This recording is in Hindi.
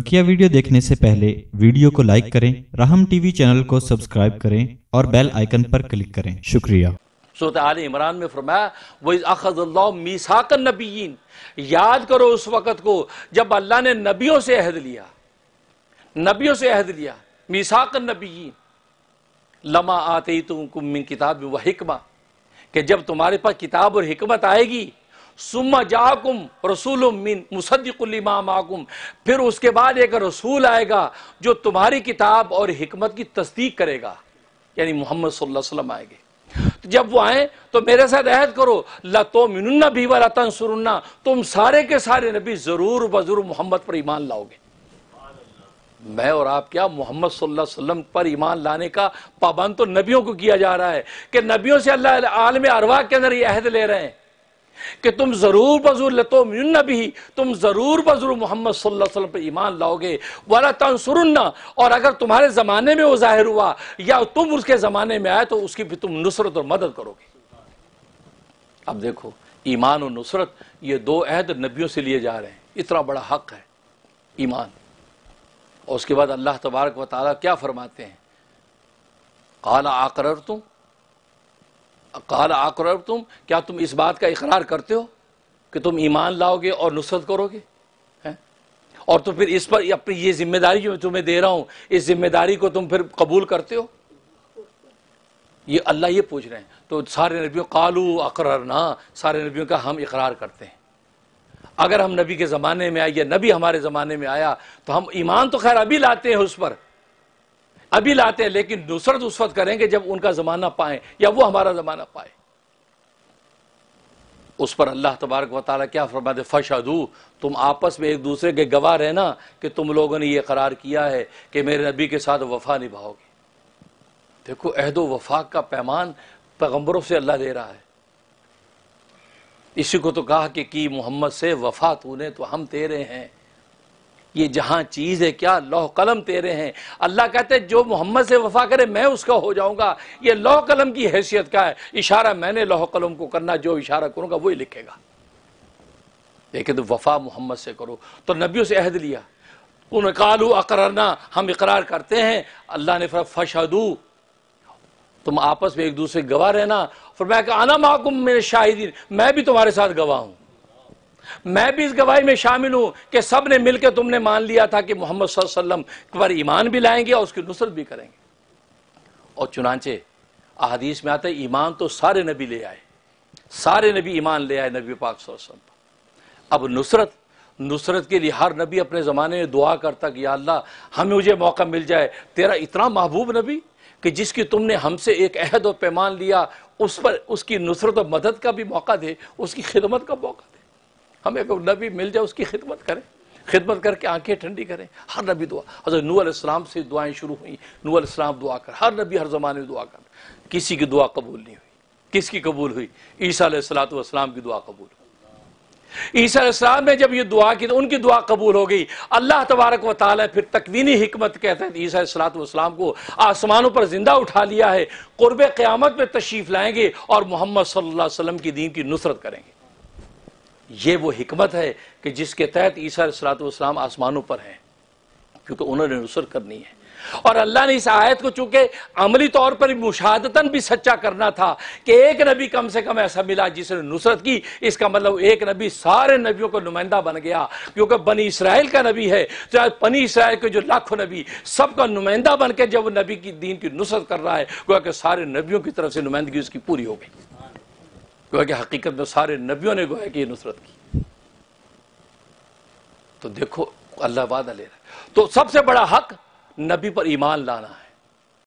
बकिया वीडियो देखने से पहले वीडियो को लाइक करें रहम टीवी चैनल को सब्सक्राइब करें और बेल आइकन पर क्लिक करें शुक्रिया सूरत आल इमरान में फरमाया वह अखज़ल्ला मीसाक नबीन याद करो उस वक़्त को जब अल्लाह ने नबियों से अहद लिया नबियों से अहद लिया मीसाक नबीन लमा आते तुमको मिन किताब व हिकमा कि जब तुम्हारे पास किताब और हिकमत आएगी सुम्मा जाकुम रसूल मिन मुसद्दिकमाम आकुम फिर उसके बाद एक रसूल आएगा जो तुम्हारी किताब और हमत की तस्दीक करेगा यानी मोहम्मद वसल्लम आएंगे तो जब वो आए तो मेरे साथ अहद करो लतो मिनुन्ना भी वाला तुम सारे के सारे नबी ज़रूर बज़रूर मोहम्मद पर ईमान लाओगे मैं और आप क्या मोहम्मद वसल्लम पर ईमान लाने का पाबंद तो नबियों को किया जा रहा है कि नबियों से अल्लाह आलम अरवा के अंदर ये अहद ले रहे हैं कि तुम ज़रूर बज़ूर लतोमन्ना भी तुम ज़रूर बज़ूर मोहम्मद पर ईमान लाओगे वाला तनसरुन्ना और अगर तुम्हारे ज़माने में वो ज़ाहिर हुआ या तुम उसके ज़माने में आए तो उसकी भी तुम नुसरत और मदद करोगे अब देखो ईमान और नुसरत ये दो अहद नबियों से लिए जा रहे हैं इतना बड़ा हक है ईमान और उसके बाद अल्लाह तबारक व क्या फरमाते हैं काला आकर तुम कहाल आकर तुम क्या तुम इस बात का इकरार करते हो कि तुम ईमान लाओगे और नुसरत करोगे है और तो फिर इस पर अपनी ये जिम्मेदारी जो मैं तुम्हें दे रहा हूं इस जिम्मेदारी को तुम फिर कबूल करते हो ये अल्लाह ये पूछ रहे हैं तो सारे नबियों कालू ना सारे नबियों का हम इकरार करते हैं अगर हम नबी के ज़माने में आए या नबी हमारे ज़माने में आया तो हम ईमान तो खैर अभी लाते हैं उस पर अभी लाते हैं लेकिन नुसरत तो उस वक्त करेंगे जब उनका ज़माना पाए या वो हमारा ज़माना पाए उस पर अल्लाह तबारक वाली क्या फरमा दे फशादू तुम आपस में एक दूसरे के गवाह रहना कि तुम लोगों ने यह करार किया है कि मेरे नबी के साथ वफा निभाओगे देखो अहदो वफाक का पैमान पैगम्बरों से अल्लाह दे रहा है इसी को तो कहा कि की मोहम्मद से वफा तूने तो हम तेरे हैं ये जहां चीज़ है क्या लौह कलम तेरे हैं अल्लाह कहते हैं जो मोहम्मद से वफा करे मैं उसका हो जाऊंगा ये लौह कलम की हैसियत का है इशारा मैंने लौह कलम को करना जो इशारा करूँगा वही लिखेगा लेकिन तो वफा मोहम्मद से करो तो नबियों से अहद लिया उन कालू अकरना हम इकरार करते हैं अल्लाह ने फिर फशदू तुम आपस में एक दूसरे गवाह रहना फिर मैं कहा आना महाकुम मेरे शाहिदीन मैं भी तुम्हारे साथ गवाह हूँ मैं भी इस गवाही में शामिल हूं कि सब ने मिलकर तुमने मान लिया था कि मोहम्मद वसल्लम पर ईमान भी लाएंगे और उसकी नुसरत भी करेंगे और चुनाचे अदीस में आता है ईमान तो सारे नबी ले आए सारे नबी ईमान ले आए नबी पाक वसल्लम अब नुसरत नुसरत के लिए हर नबी अपने ज़माने में दुआ करता कि अल्लाह हमें मुझे मौका मिल जाए तेरा इतना महबूब नबी कि जिसकी तुमने हमसे एक अहद और पैमान लिया उस पर उसकी नुसरत और मदद का भी मौका दे उसकी खिदमत का मौका दे हमें कोई नबी मिल जाए उसकी खिदमत करें खिदमत करके आंखें ठंडी करें हर नबी दुआ हजरत नू अलैहिस्सलाम से दुआएं शुरू हुई नू इस्लाम दुआ कर हर नबी हर ज़माने में दुआ कर किसी की दुआ कबूल नहीं हुई किसकी कबूल हुई ईसा सलाम की दुआ कबूल हुई ईसा ने जब ये दुआ की तो उनकी दुआ कबूल हो गई अल्लाह तबारक वाले फिर तकवीनी हमत के तहत ईसा सलातम को आसमानों पर ज़िंदा उठा लिया है क़ुरब क़्यामत में तशरीफ़ लाएंगे और मोहम्मद सल्लाम वसल्लम की दीन की नुसरत करेंगे ये वो हिकमत है कि जिसके तहत ईसा सलातम आसमानों पर हैं क्योंकि उन्होंने नुसर करनी है और अल्लाह ने इस आयत को चूंकि अमली तौर पर मुशादतन भी सच्चा करना था कि एक नबी कम से कम ऐसा मिला जिसने नुसरत की इसका मतलब एक नबी सारे नबियों का नुमाइंदा बन गया क्योंकि बनी इसराइल का नबी है चाहे तो बनी इसराइल के जो लाखों नबी सबका नुमाइंदा बन के जब नबी की दीन की नुसरत कर रहा है क्योंकि सारे नबियों की तरफ से नुमाइंदगी उसकी पूरी हो गई गोया कि हकीकत में सारे नबियों ने गोया कि नुसरत की तो देखो अल्लाह वादा ले रहा है तो सबसे बड़ा हक नबी पर ईमान लाना है